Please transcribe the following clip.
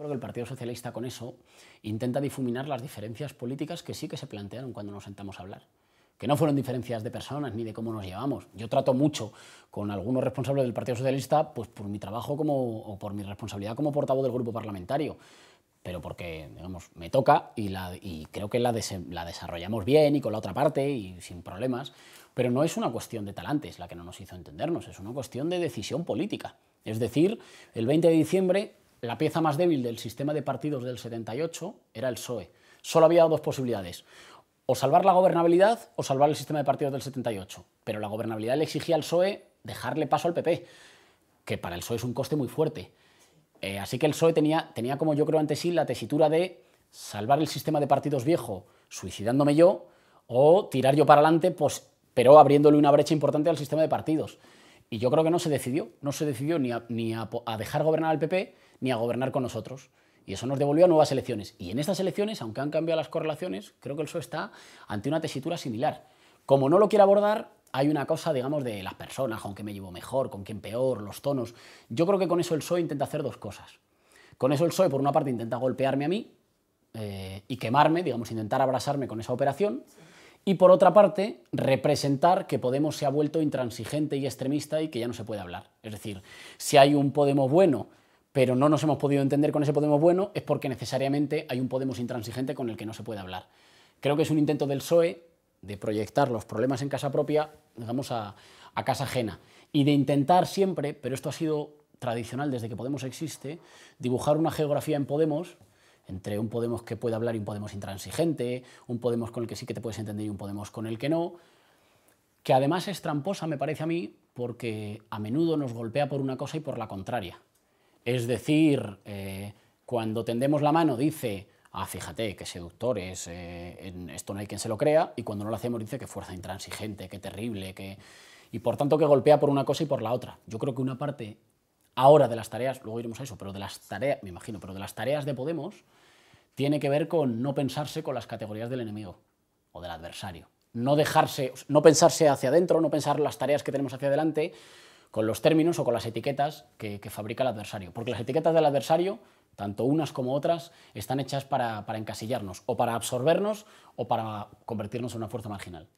Creo que el Partido Socialista con eso intenta difuminar las diferencias políticas que sí que se plantearon cuando nos sentamos a hablar que no fueron diferencias de personas ni de cómo nos llevamos. Yo trato mucho con algunos responsables del Partido Socialista, pues por mi trabajo como, o por mi responsabilidad como portavoz del grupo parlamentario, pero porque, digamos, me toca y, creo que la, la desarrollamos bien y con la otra parte y sin problemas, pero no es una cuestión de talantes la que no nos hizo entendernos, es una cuestión de decisión política. Es decir, el 20 de diciembre la pieza más débil del sistema de partidos del 78 era el PSOE. Solo había dos posibilidades. O salvar la gobernabilidad o salvar el sistema de partidos del 78. Pero la gobernabilidad le exigía al PSOE dejarle paso al PP, que para el PSOE es un coste muy fuerte. Eh, así que el PSOE tenía, tenía, como yo creo ante sí, la tesitura de salvar el sistema de partidos viejo suicidándome yo o tirar yo para adelante, pues, pero abriéndole una brecha importante al sistema de partidos. Y yo creo que no se decidió, no se decidió ni a dejar gobernar al PP, ni a gobernar con nosotros. Y eso nos devolvió a nuevas elecciones. Y en estas elecciones, aunque han cambiado las correlaciones, creo que el PSOE está ante una tesitura similar. Como no lo quiere abordar, hay una cosa, digamos, de las personas, con me llevo mejor, con quién peor, los tonos. Yo creo que con eso el PSOE intenta hacer dos cosas. Con eso el PSOE, por una parte, intenta golpearme a mí eh, y quemarme, digamos, intentar abrazarme con esa operación. Y por otra parte, representar que Podemos se ha vuelto intransigente y extremista y que ya no se puede hablar. Es decir, si hay un Podemos bueno pero no nos hemos podido entender con ese Podemos bueno, es porque necesariamente hay un Podemos intransigente con el que no se puede hablar. Creo que es un intento del PSOE de proyectar los problemas en casa propia, digamos, a, a casa ajena, y de intentar siempre, pero esto ha sido tradicional desde que Podemos existe, dibujar una geografía en Podemos entre un Podemos que puede hablar y un Podemos intransigente, un Podemos con el que sí que te puedes entender y un Podemos con el que no, que además es tramposa, me parece a mí, porque a menudo nos golpea por una cosa y por la contraria. Es decir, eh, cuando tendemos la mano dice, ah, fíjate, qué seductor es, eh, en esto no hay quien se lo crea, y cuando no lo hacemos dice que fuerza intransigente, qué terrible, y por tanto que golpea por una cosa y por la otra. Yo creo que una parte ahora de las tareas, luego iremos a eso, pero de las tareas, me imagino, pero de las tareas de Podemos tiene que ver con no pensarse con las categorías del enemigo o del adversario. No dejarse, no pensarse hacia adentro, no pensar las tareas que tenemos hacia adelante, con los términos o con las etiquetas que, fabrica el adversario. Porque las etiquetas del adversario, tanto unas como otras, están hechas para encasillarnos, o para absorbernos, o para convertirnos en una fuerza marginal.